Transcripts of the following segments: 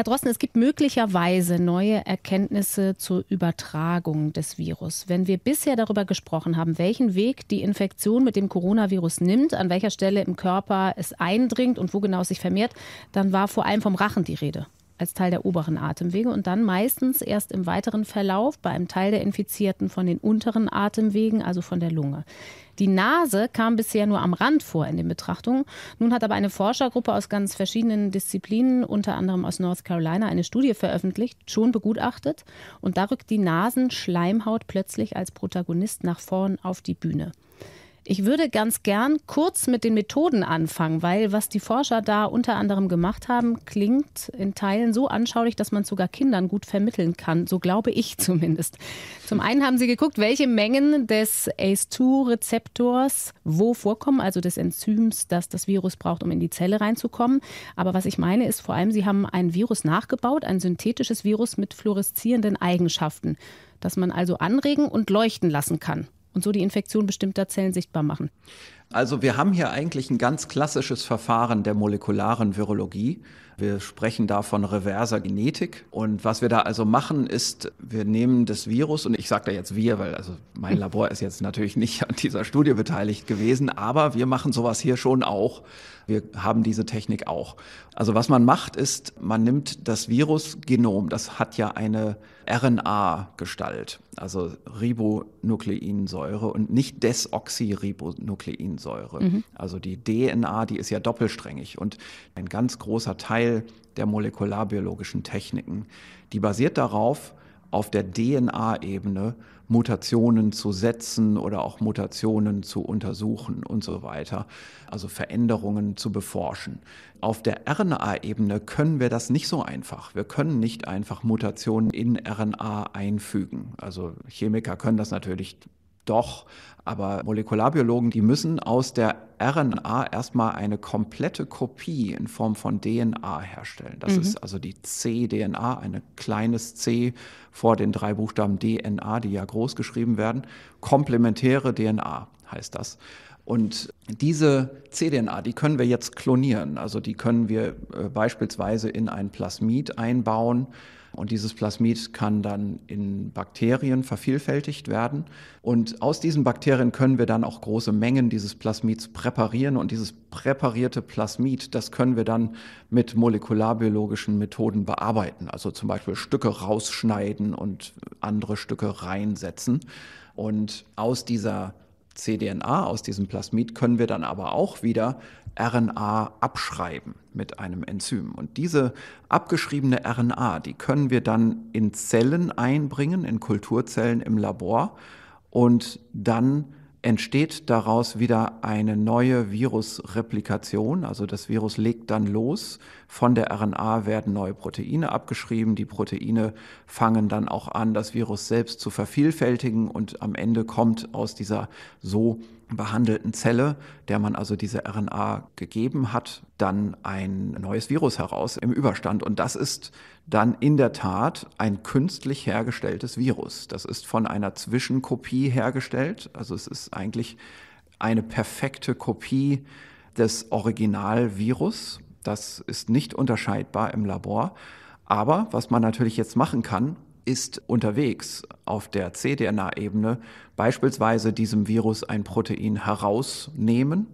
Herr Drosten, es gibt möglicherweise neue Erkenntnisse zur Übertragung des Virus. Wenn wir bisher darüber gesprochen haben, welchen Weg die Infektion mit dem Coronavirus nimmt, an welcher Stelle im Körper es eindringt und wo genau es sich vermehrt, dann war vor allem vom Rachen die Rede als Teil der oberen Atemwege und dann meistens erst im weiteren Verlauf bei einem Teil der Infizierten von den unteren Atemwegen, also von der Lunge. Die Nase kam bisher nur am Rand vor in den Betrachtungen. Nun hat aber eine Forschergruppe aus ganz verschiedenen Disziplinen, unter anderem aus North Carolina, eine Studie veröffentlicht, schon begutachtet. Und da rückt die Nasenschleimhaut plötzlich als Protagonist nach vorn auf die Bühne. Ich würde ganz gern kurz mit den Methoden anfangen, weil was die Forscher da unter anderem gemacht haben, klingt in Teilen so anschaulich, dass man es sogar Kindern gut vermitteln kann. So glaube ich zumindest. Zum einen haben sie geguckt, welche Mengen des ACE2-Rezeptors wo vorkommen, also des Enzyms, das das Virus braucht, um in die Zelle reinzukommen. Aber was ich meine ist vor allem, sie haben ein Virus nachgebaut, ein synthetisches Virus mit fluoreszierenden Eigenschaften, das man also anregen und leuchten lassen kann und so die Infektion bestimmter Zellen sichtbar machen. Also wir haben hier eigentlich ein ganz klassisches Verfahren der molekularen Virologie. Wir sprechen da von reverser Genetik. Und was wir da also machen, ist, wir nehmen das Virus, und ich sage da jetzt wir, weil also mein Labor ist jetzt natürlich nicht an dieser Studie beteiligt gewesen, aber wir machen sowas hier schon auch. Wir haben diese Technik auch. Also was man macht, ist, man nimmt das Virusgenom, das hat ja eine RNA-Gestalt, also Ribonukleinsäure und nicht Desoxyribonukleinsäure. Mhm. Also die DNA, die ist ja doppelsträngig und ein ganz großer Teil Teil der molekularbiologischen Techniken. Die basiert darauf, auf der DNA-Ebene Mutationen zu setzen oder auch Mutationen zu untersuchen und so weiter, also Veränderungen zu beforschen. Auf der RNA-Ebene können wir das nicht so einfach. Wir können nicht einfach Mutationen in RNA einfügen. Also Chemiker können das natürlich doch, aber Molekularbiologen, die müssen aus der RNA erstmal eine komplette Kopie in Form von DNA herstellen. Das mhm. ist also die C-DNA, ein kleines C vor den drei Buchstaben DNA, die ja groß geschrieben werden. Komplementäre DNA heißt das. Und diese cDNA, die können wir jetzt klonieren. Also die können wir äh, beispielsweise in ein Plasmid einbauen und dieses Plasmid kann dann in Bakterien vervielfältigt werden. Und aus diesen Bakterien können wir dann auch große Mengen dieses Plasmids präparieren. Und dieses präparierte Plasmid, das können wir dann mit molekularbiologischen Methoden bearbeiten. Also zum Beispiel Stücke rausschneiden und andere Stücke reinsetzen. Und aus dieser cDNA, aus diesem Plasmid, können wir dann aber auch wieder RNA abschreiben mit einem Enzym. Und diese abgeschriebene RNA, die können wir dann in Zellen einbringen, in Kulturzellen im Labor. Und dann entsteht daraus wieder eine neue Virusreplikation. Also das Virus legt dann los von der RNA werden neue Proteine abgeschrieben. Die Proteine fangen dann auch an, das Virus selbst zu vervielfältigen und am Ende kommt aus dieser so behandelten Zelle, der man also diese RNA gegeben hat, dann ein neues Virus heraus im Überstand. Und das ist dann in der Tat ein künstlich hergestelltes Virus. Das ist von einer Zwischenkopie hergestellt. Also es ist eigentlich eine perfekte Kopie des Originalvirus. Das ist nicht unterscheidbar im Labor. Aber was man natürlich jetzt machen kann, ist unterwegs auf der cDNA-Ebene beispielsweise diesem Virus ein Protein herausnehmen,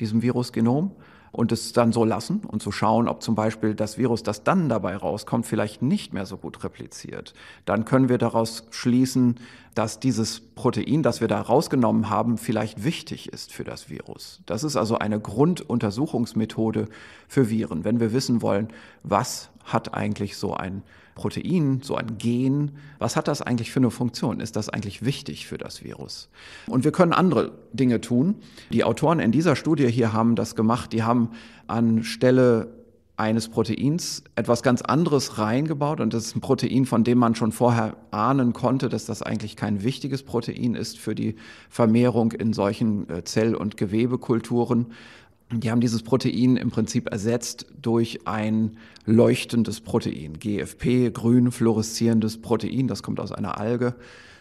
diesem Virusgenom, und es dann so lassen und zu so schauen, ob zum Beispiel das Virus, das dann dabei rauskommt, vielleicht nicht mehr so gut repliziert. Dann können wir daraus schließen, dass dieses Protein, das wir da rausgenommen haben, vielleicht wichtig ist für das Virus. Das ist also eine Grunduntersuchungsmethode für Viren, wenn wir wissen wollen, was hat eigentlich so ein Protein, so ein Gen, was hat das eigentlich für eine Funktion? Ist das eigentlich wichtig für das Virus? Und wir können andere Dinge tun. Die Autoren in dieser Studie hier haben das gemacht. Die haben anstelle eines Proteins etwas ganz anderes reingebaut und das ist ein Protein, von dem man schon vorher ahnen konnte, dass das eigentlich kein wichtiges Protein ist für die Vermehrung in solchen äh, Zell- und Gewebekulturen. Die haben dieses Protein im Prinzip ersetzt durch ein leuchtendes Protein, GFP, grün fluoreszierendes Protein, das kommt aus einer Alge.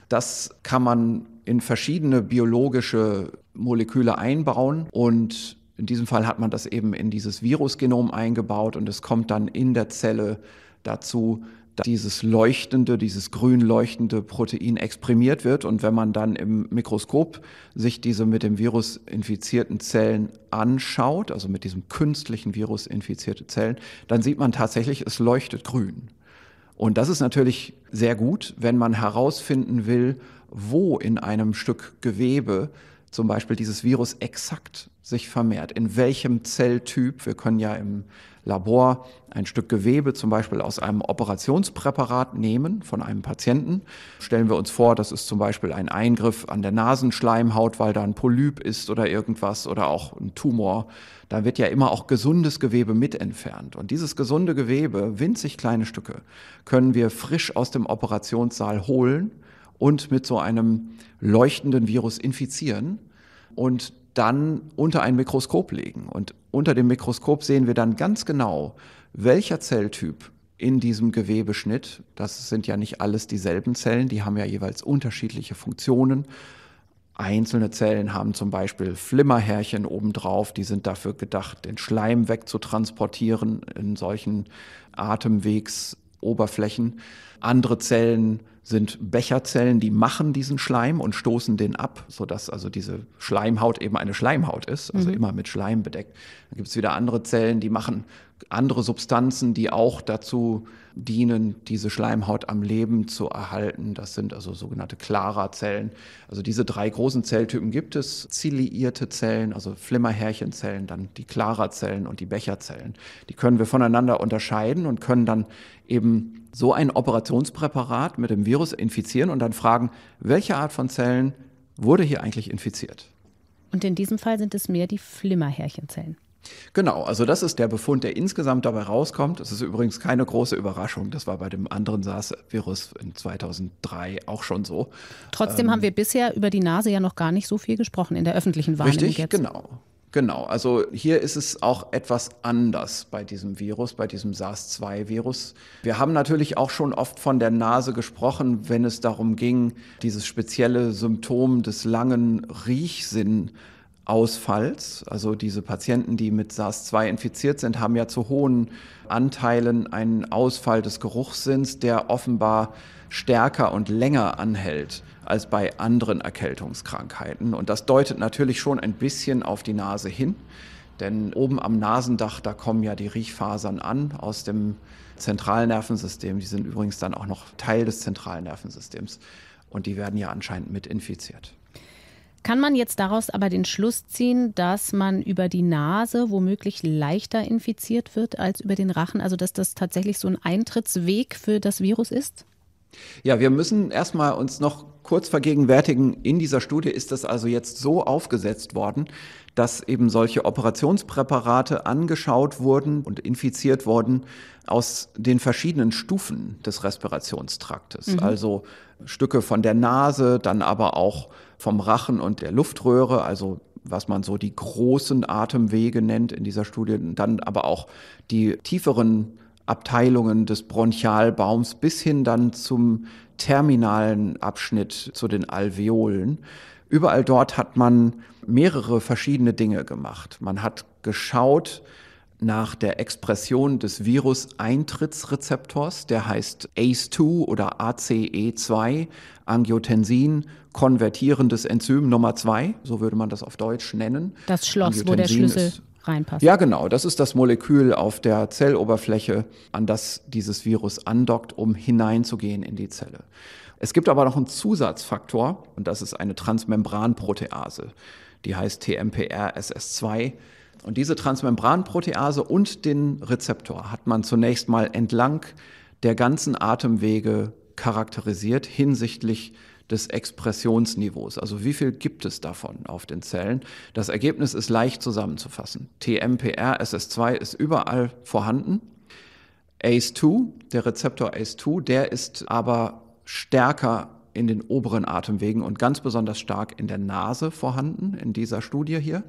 Das kann man in verschiedene biologische Moleküle einbauen und in diesem Fall hat man das eben in dieses Virusgenom eingebaut und es kommt dann in der Zelle dazu, dass dieses leuchtende, dieses grün leuchtende Protein exprimiert wird. Und wenn man dann im Mikroskop sich diese mit dem Virus infizierten Zellen anschaut, also mit diesem künstlichen Virus infizierte Zellen, dann sieht man tatsächlich, es leuchtet grün. Und das ist natürlich sehr gut, wenn man herausfinden will, wo in einem Stück Gewebe zum Beispiel dieses Virus exakt sich vermehrt, in welchem Zelltyp. Wir können ja im Labor ein Stück Gewebe zum Beispiel aus einem Operationspräparat nehmen von einem Patienten. Stellen wir uns vor, das ist zum Beispiel ein Eingriff an der Nasenschleimhaut, weil da ein Polyp ist oder irgendwas oder auch ein Tumor. Da wird ja immer auch gesundes Gewebe mit entfernt. Und dieses gesunde Gewebe, winzig kleine Stücke, können wir frisch aus dem Operationssaal holen und mit so einem leuchtenden Virus infizieren. Und dann unter ein Mikroskop legen. Und unter dem Mikroskop sehen wir dann ganz genau, welcher Zelltyp in diesem Gewebeschnitt, das sind ja nicht alles dieselben Zellen, die haben ja jeweils unterschiedliche Funktionen. Einzelne Zellen haben zum Beispiel Flimmerhärchen obendrauf, die sind dafür gedacht, den Schleim wegzutransportieren in solchen Atemwegsoberflächen. Andere Zellen sind Becherzellen, die machen diesen Schleim und stoßen den ab, sodass also diese Schleimhaut eben eine Schleimhaut ist, also mhm. immer mit Schleim bedeckt. Dann gibt es wieder andere Zellen, die machen andere Substanzen, die auch dazu dienen, diese Schleimhaut am Leben zu erhalten. Das sind also sogenannte Clara-Zellen. Also diese drei großen Zelltypen gibt es. Ziliierte Zellen, also Flimmerhärchenzellen, dann die Clara-Zellen und die Becherzellen. Die können wir voneinander unterscheiden und können dann eben so ein Operationspräparat mit dem Virus infizieren und dann fragen, welche Art von Zellen wurde hier eigentlich infiziert? Und in diesem Fall sind es mehr die Flimmerhärchenzellen. Genau, also das ist der Befund, der insgesamt dabei rauskommt. Das ist übrigens keine große Überraschung. Das war bei dem anderen SARS-Virus in 2003 auch schon so. Trotzdem ähm, haben wir bisher über die Nase ja noch gar nicht so viel gesprochen in der öffentlichen Wahrnehmung. Richtig, jetzt. genau. Genau, also hier ist es auch etwas anders bei diesem Virus, bei diesem SARS-2-Virus. Wir haben natürlich auch schon oft von der Nase gesprochen, wenn es darum ging, dieses spezielle Symptom des langen Riechsinn Ausfalls. Also diese Patienten, die mit SARS-2 infiziert sind, haben ja zu hohen Anteilen einen Ausfall des Geruchssinns, der offenbar stärker und länger anhält als bei anderen Erkältungskrankheiten. Und das deutet natürlich schon ein bisschen auf die Nase hin. Denn oben am Nasendach, da kommen ja die Riechfasern an aus dem Zentralnervensystem. Die sind übrigens dann auch noch Teil des Zentralnervensystems. Und die werden ja anscheinend mit infiziert. Kann man jetzt daraus aber den Schluss ziehen, dass man über die Nase womöglich leichter infiziert wird als über den Rachen? Also dass das tatsächlich so ein Eintrittsweg für das Virus ist? Ja, wir müssen erstmal uns noch kurz vergegenwärtigen, in dieser Studie ist das also jetzt so aufgesetzt worden, dass eben solche Operationspräparate angeschaut wurden und infiziert wurden aus den verschiedenen Stufen des Respirationstraktes. Mhm. Also Stücke von der Nase, dann aber auch vom Rachen und der Luftröhre, also was man so die großen Atemwege nennt in dieser Studie, und dann aber auch die tieferen Abteilungen des Bronchialbaums bis hin dann zum terminalen Abschnitt zu den Alveolen. Überall dort hat man mehrere verschiedene Dinge gemacht. Man hat geschaut nach der Expression des Virus-Eintrittsrezeptors, der heißt ACE2 oder ACE2. Angiotensin, konvertierendes Enzym Nummer zwei, so würde man das auf Deutsch nennen. Das Schloss, wo der Schlüssel ist, reinpasst. Ja, genau. Das ist das Molekül auf der Zelloberfläche, an das dieses Virus andockt, um hineinzugehen in die Zelle. Es gibt aber noch einen Zusatzfaktor und das ist eine Transmembranprotease. Die heißt TMPRSS2. Und diese Transmembranprotease und den Rezeptor hat man zunächst mal entlang der ganzen Atemwege charakterisiert hinsichtlich des Expressionsniveaus. Also wie viel gibt es davon auf den Zellen? Das Ergebnis ist leicht zusammenzufassen. TMPR SS2 ist überall vorhanden. ACE2, der Rezeptor ACE2, der ist aber stärker in den oberen Atemwegen und ganz besonders stark in der Nase vorhanden, in dieser Studie hier.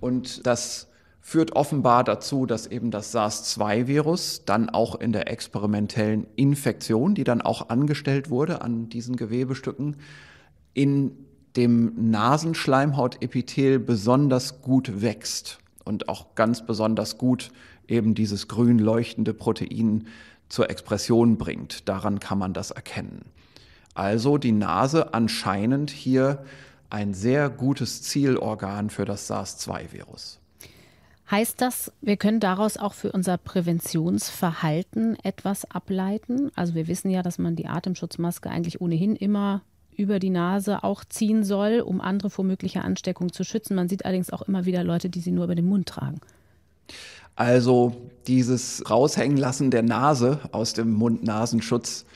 Und das führt offenbar dazu, dass eben das SARS-2-Virus dann auch in der experimentellen Infektion, die dann auch angestellt wurde an diesen Gewebestücken, in dem Nasenschleimhautepithel besonders gut wächst und auch ganz besonders gut eben dieses grün leuchtende Protein zur Expression bringt. Daran kann man das erkennen. Also die Nase anscheinend hier ein sehr gutes Zielorgan für das SARS-2-Virus. Heißt das, wir können daraus auch für unser Präventionsverhalten etwas ableiten? Also wir wissen ja, dass man die Atemschutzmaske eigentlich ohnehin immer über die Nase auch ziehen soll, um andere vor möglicher Ansteckung zu schützen. Man sieht allerdings auch immer wieder Leute, die sie nur über den Mund tragen. Also dieses Raushängen lassen der Nase aus dem Mund-Nasenschutz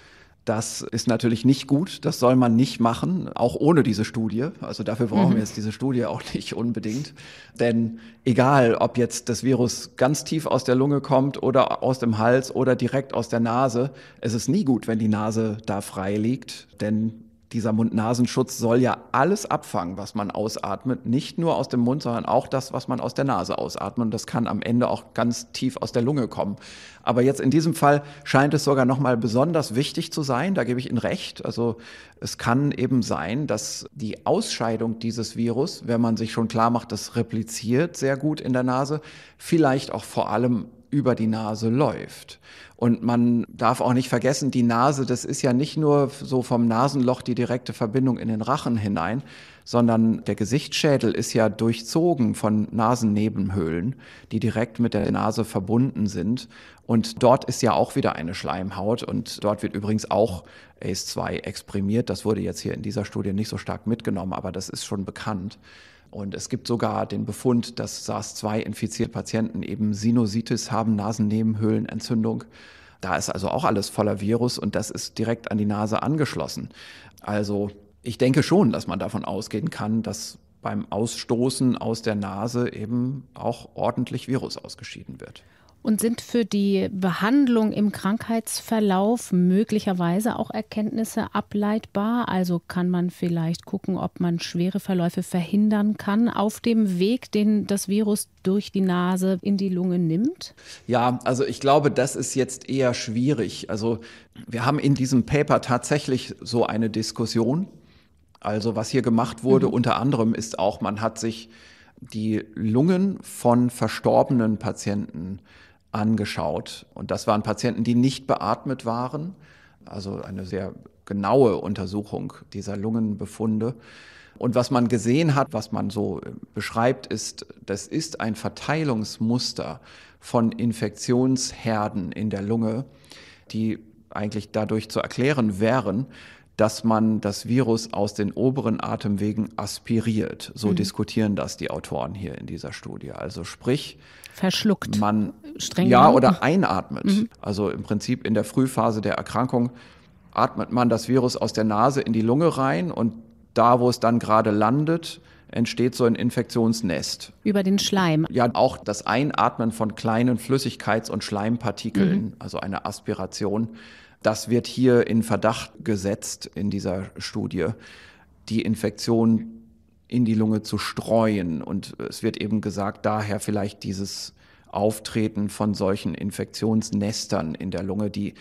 das ist natürlich nicht gut, das soll man nicht machen, auch ohne diese Studie. Also dafür brauchen mhm. wir jetzt diese Studie auch nicht unbedingt. Denn egal, ob jetzt das Virus ganz tief aus der Lunge kommt oder aus dem Hals oder direkt aus der Nase, es ist nie gut, wenn die Nase da frei liegt, denn dieser Mund-Nasenschutz soll ja alles abfangen, was man ausatmet. Nicht nur aus dem Mund, sondern auch das, was man aus der Nase ausatmet. Und das kann am Ende auch ganz tief aus der Lunge kommen. Aber jetzt in diesem Fall scheint es sogar nochmal besonders wichtig zu sein. Da gebe ich Ihnen recht. Also es kann eben sein, dass die Ausscheidung dieses Virus, wenn man sich schon klar macht, das repliziert sehr gut in der Nase, vielleicht auch vor allem über die Nase läuft. Und man darf auch nicht vergessen, die Nase, das ist ja nicht nur so vom Nasenloch die direkte Verbindung in den Rachen hinein, sondern der Gesichtsschädel ist ja durchzogen von Nasennebenhöhlen, die direkt mit der Nase verbunden sind. Und dort ist ja auch wieder eine Schleimhaut und dort wird übrigens auch ACE2 exprimiert. Das wurde jetzt hier in dieser Studie nicht so stark mitgenommen, aber das ist schon bekannt. Und es gibt sogar den Befund, dass SARS-2-infizierte Patienten eben Sinusitis haben, Nasennebenhöhlenentzündung. Da ist also auch alles voller Virus und das ist direkt an die Nase angeschlossen. Also ich denke schon, dass man davon ausgehen kann, dass beim Ausstoßen aus der Nase eben auch ordentlich Virus ausgeschieden wird. Und sind für die Behandlung im Krankheitsverlauf möglicherweise auch Erkenntnisse ableitbar? Also kann man vielleicht gucken, ob man schwere Verläufe verhindern kann auf dem Weg, den das Virus durch die Nase in die Lunge nimmt? Ja, also ich glaube, das ist jetzt eher schwierig. Also wir haben in diesem Paper tatsächlich so eine Diskussion. Also was hier gemacht wurde, mhm. unter anderem ist auch, man hat sich die Lungen von verstorbenen Patienten angeschaut. Und das waren Patienten, die nicht beatmet waren. Also eine sehr genaue Untersuchung dieser Lungenbefunde. Und was man gesehen hat, was man so äh, beschreibt, ist, das ist ein Verteilungsmuster von Infektionsherden in der Lunge, die eigentlich dadurch zu erklären wären, dass man das Virus aus den oberen Atemwegen aspiriert. So mhm. diskutieren das die Autoren hier in dieser Studie. Also sprich, verschluckt. Man Streng ja oder einatmet. Mhm. Also im Prinzip in der Frühphase der Erkrankung atmet man das Virus aus der Nase in die Lunge rein und da, wo es dann gerade landet, entsteht so ein Infektionsnest. Über den Schleim. Ja, auch das Einatmen von kleinen Flüssigkeits- und Schleimpartikeln, mhm. also eine Aspiration, das wird hier in Verdacht gesetzt in dieser Studie, die Infektion in die Lunge zu streuen. Und es wird eben gesagt, daher vielleicht dieses Auftreten von solchen Infektionsnestern in der Lunge, die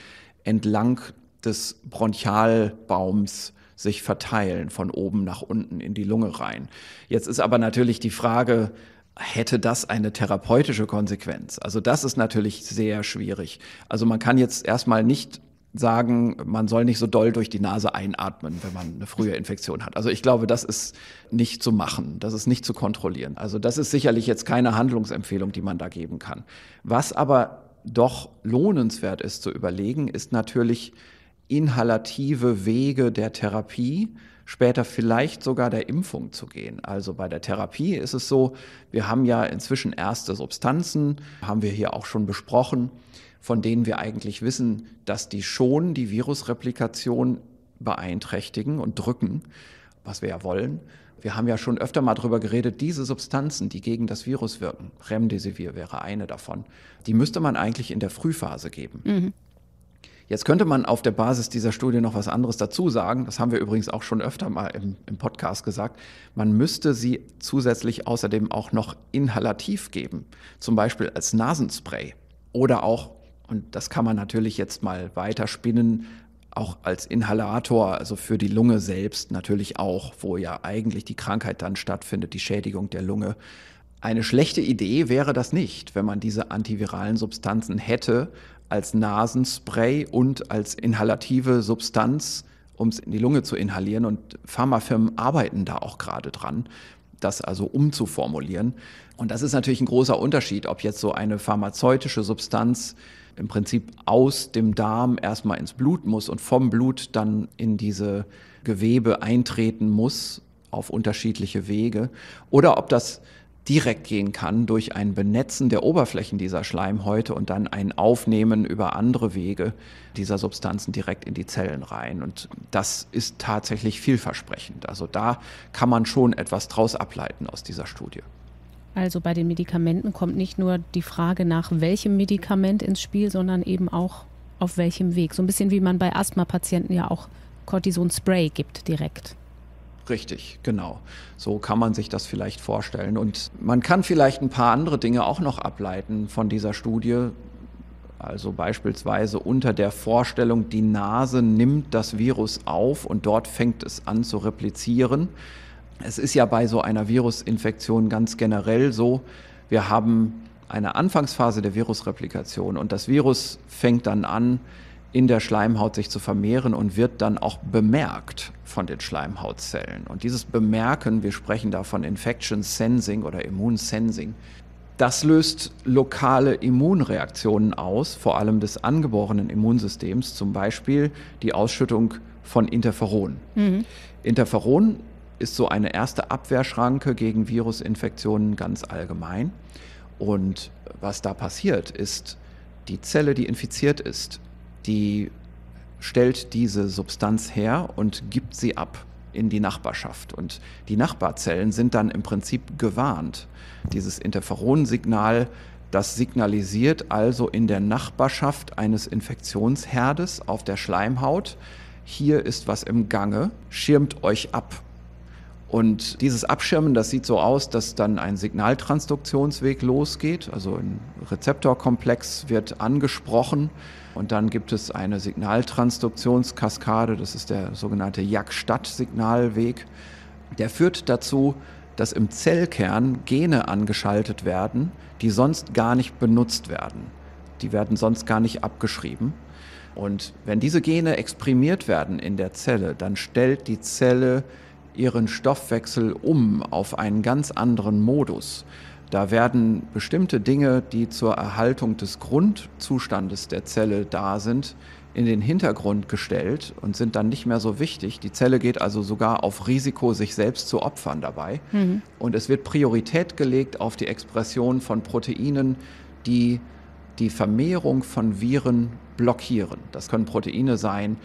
entlang des Bronchialbaums sich verteilen, von oben nach unten in die Lunge rein. Jetzt ist aber natürlich die Frage, hätte das eine therapeutische Konsequenz? Also das ist natürlich sehr schwierig. Also man kann jetzt erstmal nicht sagen, man soll nicht so doll durch die Nase einatmen, wenn man eine frühe Infektion hat. Also ich glaube, das ist nicht zu machen, das ist nicht zu kontrollieren. Also das ist sicherlich jetzt keine Handlungsempfehlung, die man da geben kann. Was aber doch lohnenswert ist zu überlegen, ist natürlich inhalative Wege der Therapie, später vielleicht sogar der Impfung zu gehen. Also bei der Therapie ist es so, wir haben ja inzwischen erste Substanzen, haben wir hier auch schon besprochen von denen wir eigentlich wissen, dass die schon die Virusreplikation beeinträchtigen und drücken, was wir ja wollen. Wir haben ja schon öfter mal drüber geredet, diese Substanzen, die gegen das Virus wirken, Remdesivir wäre eine davon, die müsste man eigentlich in der Frühphase geben. Mhm. Jetzt könnte man auf der Basis dieser Studie noch was anderes dazu sagen. Das haben wir übrigens auch schon öfter mal im, im, Podcast gesagt. Man müsste sie zusätzlich außerdem auch noch inhalativ geben, zum Beispiel als Nasenspray oder auch und das kann man natürlich jetzt mal weiterspinnen, auch als Inhalator, also für die Lunge selbst natürlich auch, wo ja eigentlich die Krankheit dann stattfindet, die Schädigung der Lunge. Eine schlechte Idee wäre das nicht, wenn man diese antiviralen Substanzen hätte als Nasenspray und als inhalative Substanz, um es in die Lunge zu inhalieren. Und Pharmafirmen arbeiten da auch gerade dran, das also umzuformulieren. Und das ist natürlich ein großer Unterschied, ob jetzt so eine pharmazeutische Substanz im Prinzip aus dem Darm erstmal ins Blut muss und vom Blut dann in diese Gewebe eintreten muss auf unterschiedliche Wege oder ob das direkt gehen kann durch ein Benetzen der Oberflächen dieser Schleimhäute und dann ein Aufnehmen über andere Wege dieser Substanzen direkt in die Zellen rein. Und das ist tatsächlich vielversprechend. Also da kann man schon etwas draus ableiten aus dieser Studie. Also bei den Medikamenten kommt nicht nur die Frage nach welchem Medikament ins Spiel, sondern eben auch auf welchem Weg. So ein bisschen wie man bei Asthma-Patienten ja auch Cortison-Spray gibt direkt. Richtig, genau. So kann man sich das vielleicht vorstellen. Und man kann vielleicht ein paar andere Dinge auch noch ableiten von dieser Studie. Also beispielsweise unter der Vorstellung, die Nase nimmt das Virus auf und dort fängt es an zu replizieren. Es ist ja bei so einer Virusinfektion ganz generell so, wir haben eine Anfangsphase der Virusreplikation und das Virus fängt dann an, in der Schleimhaut sich zu vermehren und wird dann auch bemerkt von den Schleimhautzellen. Und dieses Bemerken, wir sprechen da von Infection Sensing oder Immune Sensing, das löst lokale Immunreaktionen aus, vor allem des angeborenen Immunsystems, zum Beispiel die Ausschüttung von Interferon. Mhm. Interferon ist so eine erste Abwehrschranke gegen Virusinfektionen ganz allgemein. Und was da passiert, ist, die Zelle, die infiziert ist, die stellt diese Substanz her und gibt sie ab in die Nachbarschaft. Und die Nachbarzellen sind dann im Prinzip gewarnt. Dieses Interferonsignal, das signalisiert also in der Nachbarschaft eines Infektionsherdes auf der Schleimhaut, hier ist was im Gange, schirmt euch ab. Und dieses Abschirmen, das sieht so aus, dass dann ein Signaltransduktionsweg losgeht. Also ein Rezeptorkomplex wird angesprochen und dann gibt es eine Signaltransduktionskaskade. Das ist der sogenannte Jak-Stadt-Signalweg. Der führt dazu, dass im Zellkern Gene angeschaltet werden, die sonst gar nicht benutzt werden. Die werden sonst gar nicht abgeschrieben. Und wenn diese Gene exprimiert werden in der Zelle, dann stellt die Zelle ihren Stoffwechsel um auf einen ganz anderen Modus. Da werden bestimmte Dinge, die zur Erhaltung des Grundzustandes der Zelle da sind, in den Hintergrund gestellt und sind dann nicht mehr so wichtig. Die Zelle geht also sogar auf Risiko, sich selbst zu opfern dabei. Mhm. Und es wird Priorität gelegt auf die Expression von Proteinen, die die Vermehrung von Viren blockieren. Das können Proteine sein,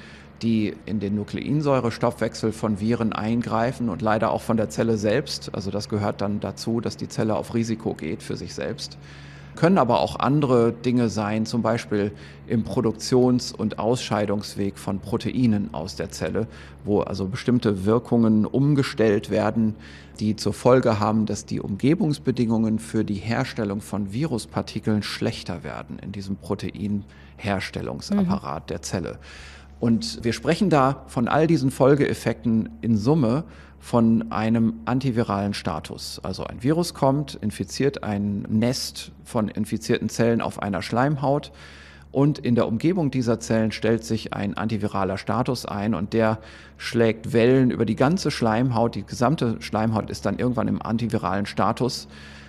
die in den Nukleinsäurestoffwechsel von Viren eingreifen und leider auch von der Zelle selbst. Also das gehört dann dazu, dass die Zelle auf Risiko geht für sich selbst. Können aber auch andere Dinge sein, zum Beispiel im Produktions- und Ausscheidungsweg von Proteinen aus der Zelle, wo also bestimmte Wirkungen umgestellt werden, die zur Folge haben, dass die Umgebungsbedingungen für die Herstellung von Viruspartikeln schlechter werden in diesem Proteinherstellungsapparat mhm. der Zelle. Und wir sprechen da von all diesen Folgeeffekten in Summe von einem antiviralen Status. Also ein Virus kommt, infiziert ein Nest von infizierten Zellen auf einer Schleimhaut und in der Umgebung dieser Zellen stellt sich ein antiviraler Status ein und der schlägt Wellen über die ganze Schleimhaut. Die gesamte Schleimhaut ist dann irgendwann im antiviralen Status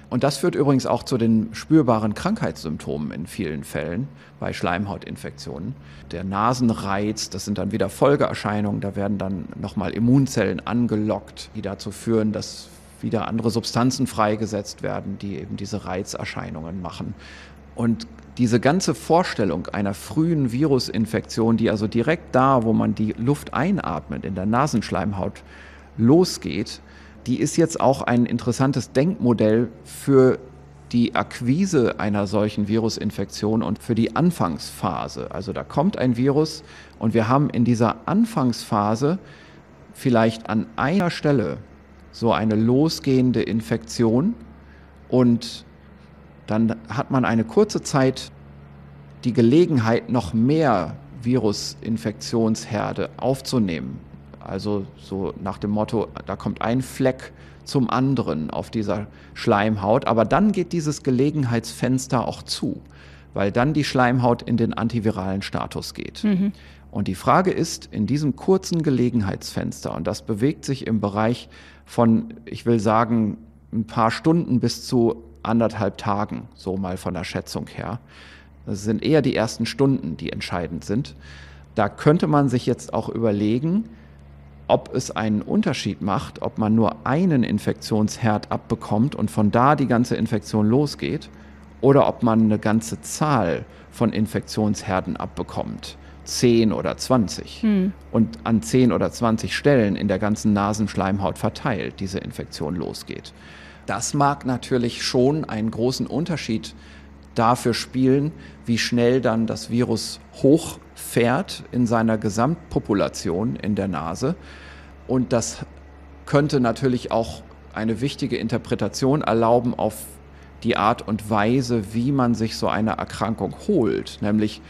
und das führt übrigens auch zu den spürbaren Krankheitssymptomen in vielen Fällen bei Schleimhautinfektionen. Der Nasenreiz, das sind dann wieder Folgeerscheinungen, da werden dann nochmal Immunzellen angelockt, die dazu führen, dass wieder andere Substanzen freigesetzt werden, die eben diese Reizerscheinungen machen. Und diese ganze Vorstellung einer frühen Virusinfektion, die also direkt da, wo man die Luft einatmet, in der Nasenschleimhaut losgeht, die ist jetzt auch ein interessantes Denkmodell für die Akquise einer solchen Virusinfektion und für die Anfangsphase. Also da kommt ein Virus und wir haben in dieser Anfangsphase vielleicht an einer Stelle so eine losgehende Infektion und dann hat man eine kurze Zeit die Gelegenheit, noch mehr Virusinfektionsherde aufzunehmen. Also so nach dem Motto, da kommt ein Fleck zum anderen auf dieser Schleimhaut. Aber dann geht dieses Gelegenheitsfenster auch zu, weil dann die Schleimhaut in den antiviralen Status geht. Mhm. Und die Frage ist, in diesem kurzen Gelegenheitsfenster, und das bewegt sich im Bereich von, ich will sagen, ein paar Stunden bis zu anderthalb Tagen, so mal von der Schätzung her. Das sind eher die ersten Stunden, die entscheidend sind. Da könnte man sich jetzt auch überlegen, ob es einen Unterschied macht, ob man nur einen Infektionsherd abbekommt und von da die ganze Infektion losgeht oder ob man eine ganze Zahl von Infektionsherden abbekommt. 10 oder 20 hm. und an 10 oder 20 Stellen in der ganzen Nasenschleimhaut verteilt diese Infektion losgeht. Das mag natürlich schon einen großen Unterschied dafür spielen, wie schnell dann das Virus hoch fährt in seiner Gesamtpopulation in der Nase. Und das könnte natürlich auch eine wichtige Interpretation erlauben auf die Art und Weise, wie man sich so eine Erkrankung holt, nämlich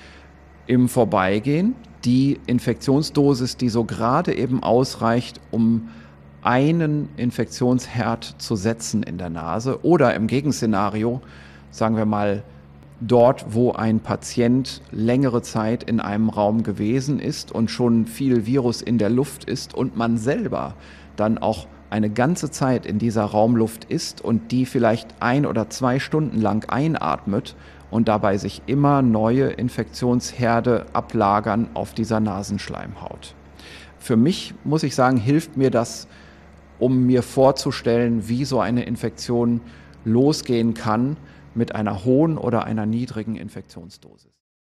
im Vorbeigehen die Infektionsdosis, die so gerade eben ausreicht, um einen Infektionsherd zu setzen in der Nase oder im Gegenszenario, sagen wir mal, dort, wo ein Patient längere Zeit in einem Raum gewesen ist und schon viel Virus in der Luft ist und man selber dann auch eine ganze Zeit in dieser Raumluft ist und die vielleicht ein oder zwei Stunden lang einatmet und dabei sich immer neue Infektionsherde ablagern auf dieser Nasenschleimhaut. Für mich, muss ich sagen, hilft mir das, um mir vorzustellen, wie so eine Infektion losgehen kann, mit einer hohen oder einer niedrigen Infektionsdosis.